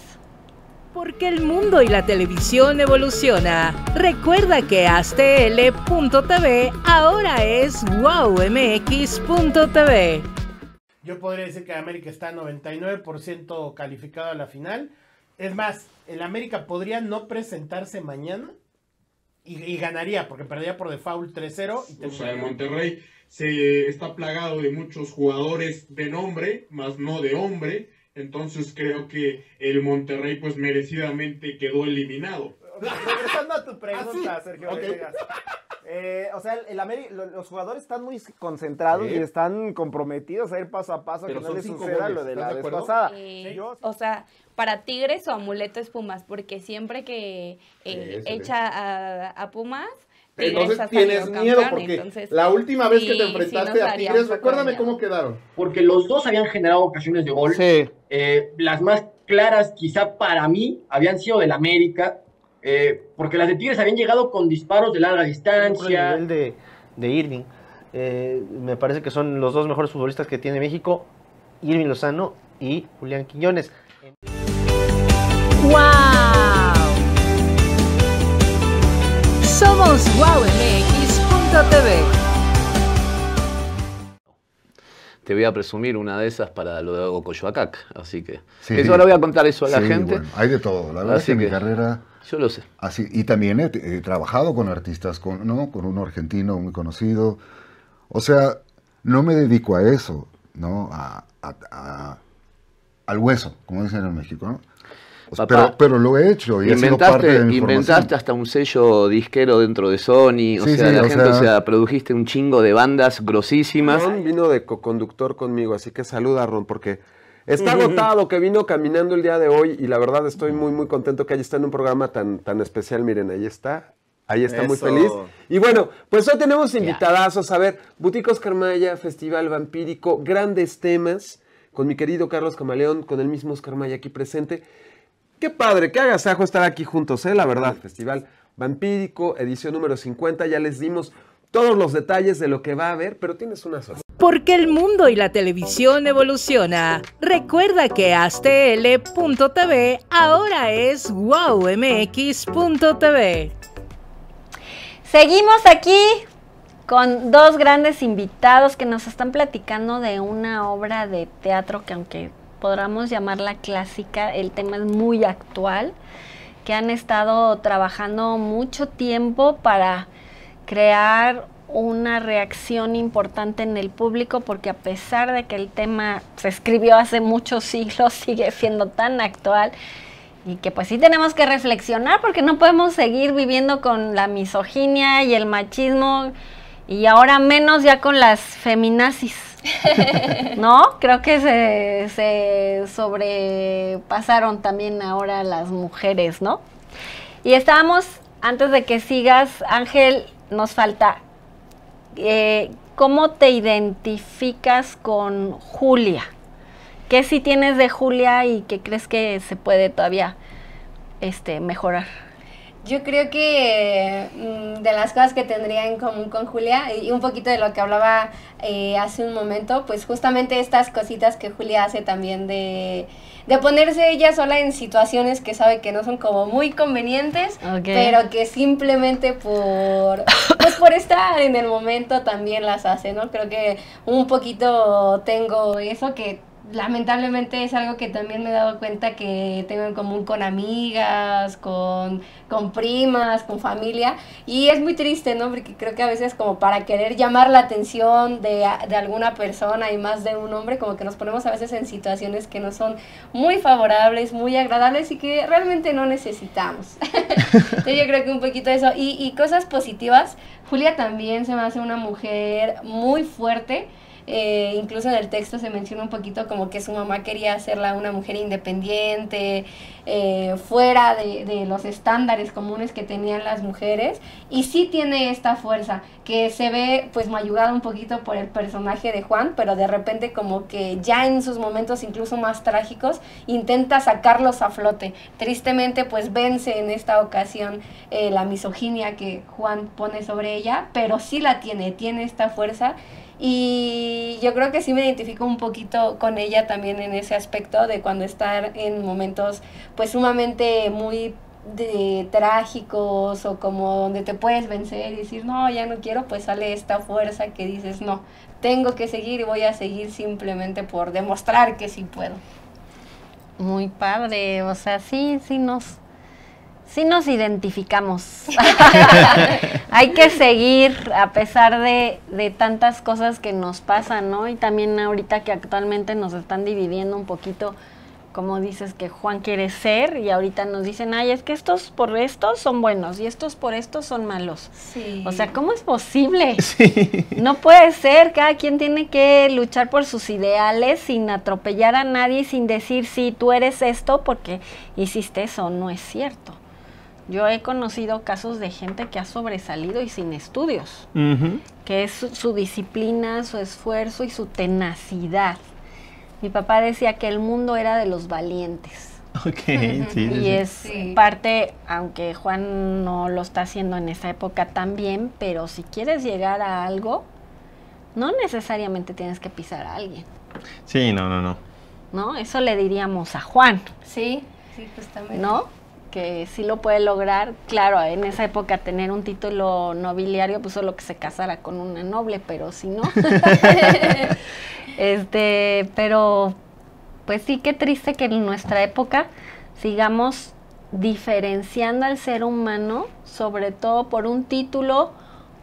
Porque el mundo y la televisión evoluciona. Recuerda que ASTL.tv ahora es wowmx.tv. Yo podría decir que América está 99% calificado a la final. Es más, el América podría no presentarse mañana y, ganaría, porque perdía por default 3-0. o sea, el Monterrey se está plagado de muchos jugadores de nombre, más no de hombre. Entonces creo que el Monterrey, pues merecidamente quedó eliminado. Regresando a tu pregunta, ah, Sergio okay. Eh, o sea, los jugadores están muy concentrados y están comprometidos a ir paso a paso, Pero que no les suceda lo de la vez pasada. Eh, o sea, para Tigres o amuleto es Pumas, porque siempre que eh, echa a, a Pumas, entonces tienes miedo porque la última vez que te enfrentaste a Tigres, recuérdame cómo quedaron. Porque los dos habían generado ocasiones de gol. Eh, las más claras, quizá para mí, habían sido del América, eh, porque las de Tigres habían llegado con disparos de larga distancia. El nivel de, de Irving, me parece que son los dos mejores futbolistas que tiene México, Irving Lozano y Julián Quiñones. Te voy a presumir una de esas para lo de Ocoyoacac, así que eso ahora voy a contar eso a la gente. hay de todo, la verdad así es mi carrera yo lo sé. y también he, trabajado con artistas con no, con uno argentino muy conocido. O sea, no me dedico a eso, ¿no? al hueso, como dicen en México, ¿no? pero, lo he hecho inventaste, hasta un sello disquero dentro de Sony, o sea, la gente, produjiste un chingo de bandas grosísimas. Ron vino de co-conductor conmigo, así que saluda a Ron porque está agotado que vino caminando el día de hoy y la verdad estoy muy muy contento que ahí está en un programa tan tan especial. Miren, ahí está. Ahí está muy feliz. Y bueno, pues hoy tenemos invitadazos. A ver, Buticos Carmaya, Festival Vampírico, grandes temas con mi querido Carlos Camaleón, con el mismo Oscar Maya aquí presente. Qué padre, qué agasajo estar aquí juntos, ¿eh? la verdad. Festival Vampírico, edición número 50, ya les dimos todos los detalles de lo que va a haber, pero tienes una sorpresa. Porque el mundo y la televisión evoluciona. Recuerda que astl.tv ahora es wowmx.tv. Seguimos aquí con dos grandes invitados que nos están platicando de una obra de teatro que aunque podríamos llamarla clásica, el tema es muy actual, que han estado trabajando mucho tiempo para crear una reacción importante en el público porque a pesar de que el tema se escribió hace muchos siglos, sigue siendo tan actual y que pues sí tenemos que reflexionar porque no podemos seguir viviendo con la misoginia y el machismo y ahora menos ya con las feminazis. ¿No? Creo que se, sobrepasaron también ahora las mujeres, ¿no? Y estábamos, antes de que sigas, Ángel, nos falta, eh, ¿cómo te identificas con Julia? ¿Qué si sí tienes de Julia y qué crees que se puede todavía este, mejorar? Yo creo que mm, de las cosas que tendría en común con Julia y un poquito de lo que hablaba eh, hace un momento, pues justamente estas cositas que Julia hace también de, ponerse ella sola en situaciones que sabe que no son como muy convenientes, pero que simplemente por, pues por estar en el momento también las hace, ¿no? Creo que un poquito tengo eso que lamentablemente es algo que también me he dado cuenta que tengo en común con amigas, con, primas, con familia. Y es muy triste, ¿no? Porque creo que a veces como para querer llamar la atención de, alguna persona y más de un hombre, como que nos ponemos a veces en situaciones que no son muy favorables, muy agradables y que realmente no necesitamos. yo creo que un poquito eso. Y, y cosas positivas. Julia también se me hace una mujer muy fuerte eh, incluso en el texto se menciona un poquito como que su mamá quería hacerla una mujer independiente, eh, fuera de, los estándares comunes que tenían las mujeres. Y sí tiene esta fuerza, que se ve pues mayugada un poquito por el personaje de Juan, pero de repente como que ya en sus momentos incluso más trágicos intenta sacarlos a flote. Tristemente pues vence en esta ocasión eh, la misoginia que Juan pone sobre ella, pero sí la tiene, tiene esta fuerza y yo creo que sí me identifico un poquito con ella también en ese aspecto de cuando estar en momentos pues sumamente muy de, trágicos o como donde te puedes vencer y decir, no, ya no quiero, pues sale esta fuerza que dices, no, tengo que seguir y voy a seguir simplemente por demostrar que sí puedo. Muy padre, o sea, sí, sí nos sí nos identificamos. Hay que seguir a pesar de, tantas cosas que nos pasan, ¿no? Y también ahorita que actualmente nos están dividiendo un poquito, como dices que Juan quiere ser y ahorita nos dicen, ay, es que estos por estos son buenos y estos por estos son malos. Sí. O sea, ¿cómo es posible? Sí. No puede ser, cada quien tiene que luchar por sus ideales sin atropellar a nadie, sin decir, sí, tú eres esto porque hiciste eso, no es cierto. Yo he conocido casos de gente que ha sobresalido y sin estudios, que es su, disciplina, su esfuerzo y su tenacidad. Mi papá decía que el mundo era de los valientes. Ok, sí, y es parte, aunque Juan no lo está haciendo en esta época tan bien, pero si quieres llegar a algo, no necesariamente tienes que pisar a alguien. Sí, no, no, no. ¿No? Eso le diríamos a Juan. Sí, sí, justamente. ¿No? que sí lo puede lograr. Claro, en esa época tener un título nobiliario, pues solo que se casara con una noble, pero si no. este, pero pues sí, qué triste que en nuestra época sigamos diferenciando al ser humano, sobre todo por un título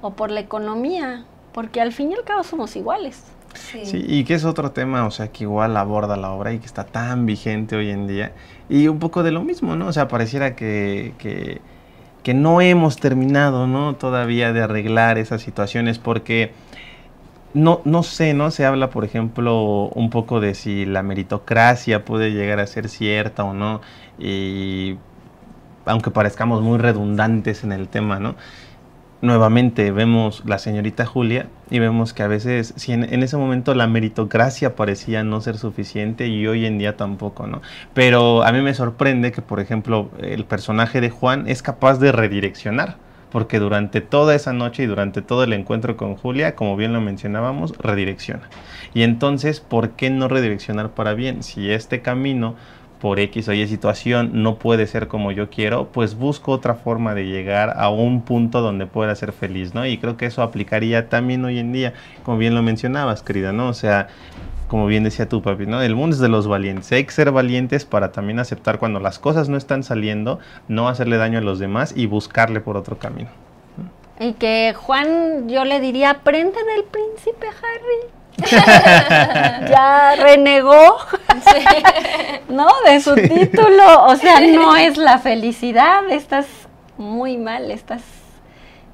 o por la economía, porque al fin y al cabo somos iguales. Sí. y que es otro tema, o sea, que igual aborda la obra y que está tan vigente hoy en día. Y un poco de lo mismo, ¿no? O sea, pareciera que, que, no hemos terminado, ¿no? Todavía de arreglar esas situaciones porque... No, no, sé, ¿no? Se habla, por ejemplo, un poco de si la meritocracia puede llegar a ser cierta o no. Y aunque parezcamos muy redundantes en el tema, ¿no? nuevamente vemos la señorita Julia y vemos que a veces, si en, ese momento la meritocracia parecía no ser suficiente y hoy en día tampoco, ¿no? Pero a mí me sorprende que, por ejemplo, el personaje de Juan es capaz de redireccionar. Porque durante toda esa noche y durante todo el encuentro con Julia, como bien lo mencionábamos, redirecciona. Y entonces, ¿por qué no redireccionar para bien? Si este camino por X o Y situación no puede ser como yo quiero, pues busco otra forma de llegar a un punto donde pueda ser feliz, ¿no? Y creo que eso aplicaría también hoy en día, como bien lo mencionabas, querida, ¿no? O sea, como bien decía tu papi, ¿no? El mundo es de los valientes. Hay que ser valientes para también aceptar cuando las cosas no están saliendo, no hacerle daño a los demás y buscarle por otro camino. Y que Juan, yo le diría, aprende del príncipe Harry. ya renegó, ¿no? De su título. O sea, no es la felicidad, estás muy mal, estás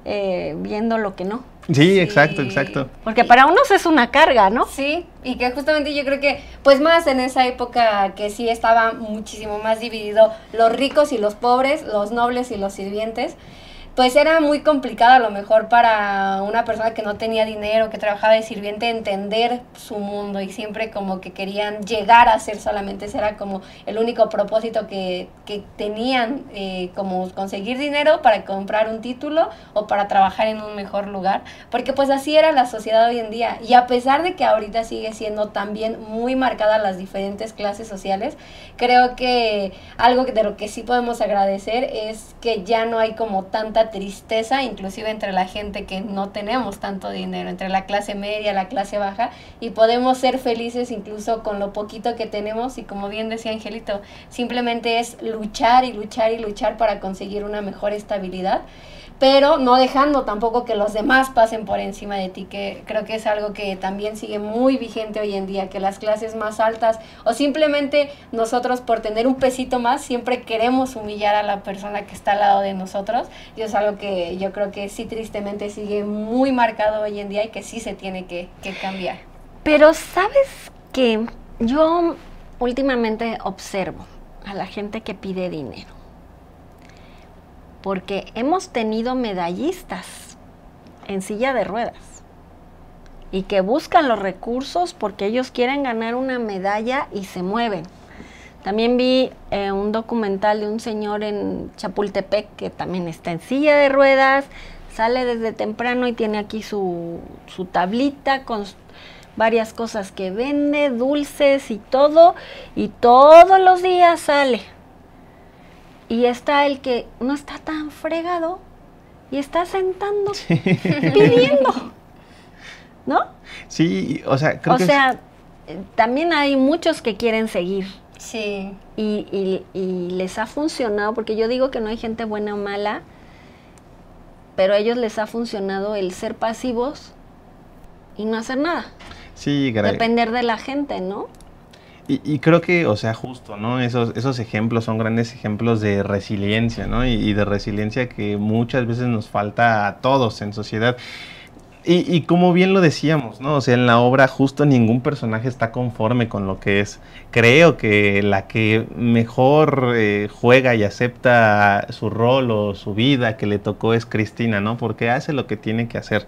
eh, viendo lo que no. sí, exacto, exacto. Porque para unos es una carga, ¿no? Sí, y que justamente yo creo que, pues más en esa época que sí estaba muchísimo más dividido los ricos y los pobres, los nobles y los sirvientes, pues era muy complicado a lo mejor para una persona que no tenía dinero, que trabajaba de sirviente, entender su mundo y siempre como que querían llegar a ser solamente, ese era como el único propósito que, tenían, eh, como conseguir dinero para comprar un título o para trabajar en un mejor lugar, porque pues así era la sociedad hoy en día y a pesar de que ahorita sigue siendo también muy marcada las diferentes clases sociales, creo que algo de lo que sí podemos agradecer es que ya no hay como tanta tristeza, inclusive entre la gente que no tenemos tanto dinero, entre la clase media, la clase baja, y podemos ser felices incluso con lo poquito que tenemos. Y como bien decía Angelito, simplemente es luchar y luchar y luchar para conseguir una mejor estabilidad pero no dejando tampoco que los demás pasen por encima de ti, que creo que es algo que también sigue muy vigente hoy en día, que las clases más altas o simplemente nosotros por tener un pesito más siempre queremos humillar a la persona que está al lado de nosotros y es algo que yo creo que sí tristemente sigue muy marcado hoy en día y que sí se tiene que, que cambiar. Pero sabes que yo últimamente observo a la gente que pide dinero porque hemos tenido medallistas en silla de ruedas y que buscan los recursos porque ellos quieren ganar una medalla y se mueven. También vi eh, un documental de un señor en Chapultepec que también está en silla de ruedas, sale desde temprano y tiene aquí su tablita con varias cosas que vende, dulces y todo, y todos los días sale y está el que no está tan fregado y está sentando, pidiendo. ¿No? Sí, o sea, creo o sea, también hay muchos que quieren seguir. Sí. Y, y, les ha funcionado, porque yo digo que no hay gente buena o mala, pero a ellos les ha funcionado el ser pasivos y no hacer nada. Sí, gracias. Depender de la gente, ¿no? Y, creo que, o sea, justo, ¿no? Esos, esos ejemplos son grandes ejemplos de resiliencia, ¿no? Y, de resiliencia que muchas veces nos falta a todos en sociedad. Y, como bien lo decíamos, ¿no? O sea, en la obra justo ningún personaje está conforme con lo que es. Creo que la que mejor eh, juega y acepta su rol o su vida que le tocó es Cristina, ¿no? Porque hace lo que tiene que hacer.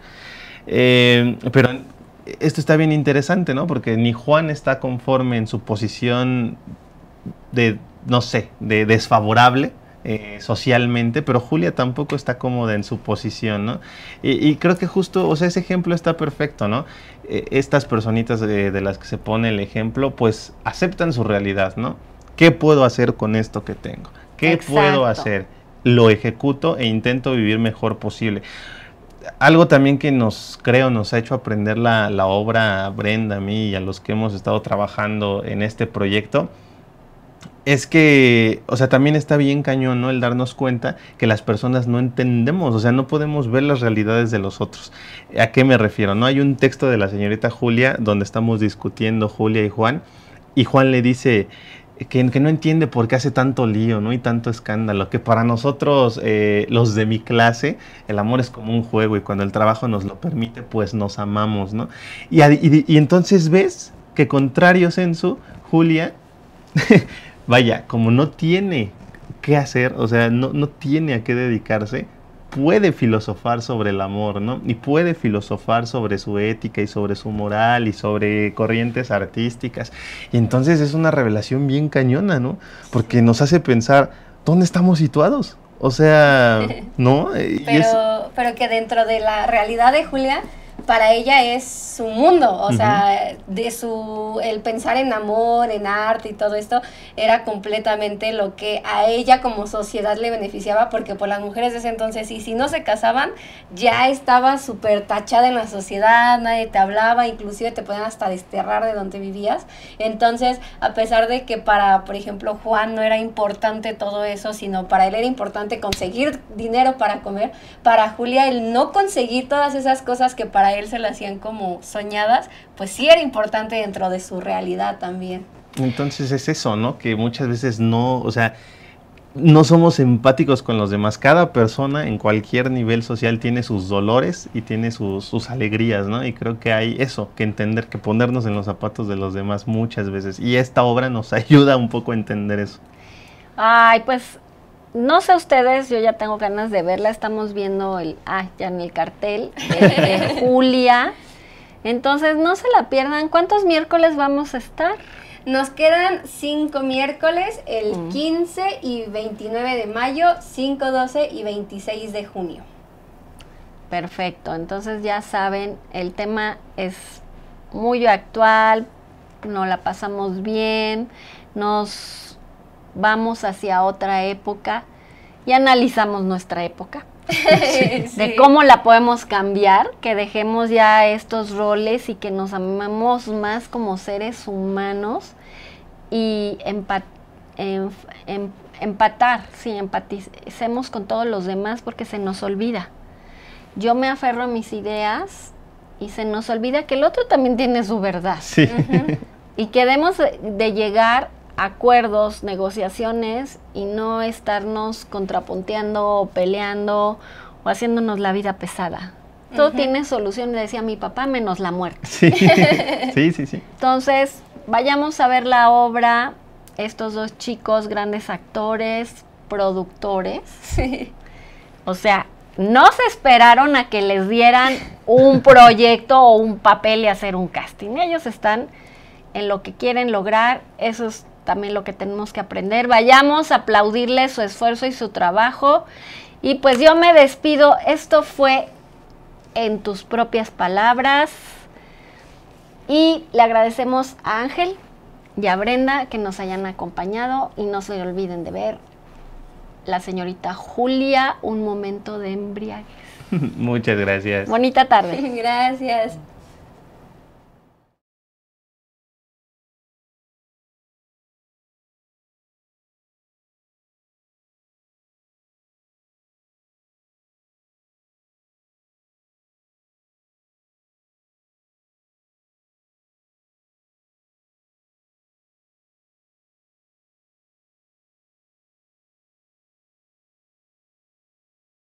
Eh, pero esto está bien interesante, ¿no? Porque ni Juan está conforme en su posición de, no sé, de desfavorable. Eh, socialmente, pero Julia tampoco está cómoda en su posición, ¿no? Y, creo que justo, o sea, ese ejemplo está perfecto, ¿no? Eh, estas personitas de, las que se pone el ejemplo, pues aceptan su realidad, ¿no? ¿Qué puedo hacer con esto que tengo? ¿Qué puedo hacer? Lo ejecuto e intento vivir mejor posible algo también que nos, creo, nos ha hecho aprender la, obra Brenda, a mí y a los que hemos estado trabajando en este proyecto, es que, o sea, también está bien cañón, ¿no? El darnos cuenta que las personas no entendemos, o sea, no podemos ver las realidades de los otros. ¿A qué me refiero? No hay un texto de la señorita Julia donde estamos discutiendo Julia y Juan, y Juan le dice, que, no entiende por qué hace tanto lío, ¿no? Y tanto escándalo. Que para nosotros, eh, los de mi clase, el amor es como un juego y cuando el trabajo nos lo permite, pues nos amamos, ¿no? Y, entonces ves que contrario Sensu, Julia, vaya, como no tiene qué hacer, o sea, no tiene a qué dedicarse, puede filosofar sobre el amor, ¿no? Y puede filosofar sobre su ética y sobre su moral y sobre corrientes artísticas. Y entonces es una revelación bien cañona, ¿no? Porque nos hace pensar, ¿dónde estamos situados? O sea, ¿no? pero, pero que dentro de la realidad de Julia para ella es su mundo, o sea, de su, el pensar en amor, en arte y todo esto era completamente lo que a ella como sociedad le beneficiaba, porque por las mujeres de ese entonces, y si no se casaban, ya estaba súper tachada en la sociedad, nadie te hablaba, inclusive te podían hasta desterrar de donde vivías. Entonces, a pesar de que para, por ejemplo, Juan no era importante todo eso, sino para él era importante conseguir dinero para comer, para Julia el no conseguir todas esas cosas que para él se las hacían como soñadas, pues sí era importante dentro de su realidad también. Entonces es eso, ¿no? Que muchas veces no, o sea, no somos empáticos con los demás. Cada persona en cualquier nivel social tiene sus dolores y tiene sus, alegrías, ¿no? Y creo que hay eso, que entender, que ponernos en los zapatos de los demás muchas veces. Y esta obra nos ayuda un poco a entender eso. Ay, pues no sé ustedes, yo ya tengo ganas de verla. Estamos viendo el, ah, ya en el cartel, de este, Julia. Entonces, no se la pierdan. ¿Cuántos miércoles vamos a estar? Nos quedan cinco miércoles, el 15 y 29 de mayo, 5, 12 y 26 de junio. Perfecto, entonces ya saben, el tema es muy actual, no la pasamos bien, nos vamos hacia otra época y analizamos nuestra época. de cómo la podemos cambiar, que dejemos ya estos roles y que nos amamos más como seres humanos y em-, empatar, sí, empaticemos con todos los demás porque se nos olvida. Yo me aferro a mis ideas y se nos olvida que el otro también tiene su verdad. y que de llegar acuerdos, negociaciones y no estarnos contrapunteando o peleando o haciéndonos la vida pesada. Todo tiene solución, le decía mi papá, menos la muerte. Sí. sí, sí, Entonces, vayamos a ver la obra, estos dos chicos, grandes actores, productores. Sí. O sea, no se esperaron a que les dieran un proyecto o un papel y hacer un casting. Ellos están en lo que quieren lograr, eso también lo que tenemos que aprender. Vayamos a aplaudirle su esfuerzo y su trabajo. Y pues yo me despido. Esto fue en tus propias palabras. Y le agradecemos a Ángel y a Brenda que nos hayan acompañado. Y no se olviden de ver la señorita Julia, un momento de embriaguez. Muchas gracias. Bonita tarde. gracias.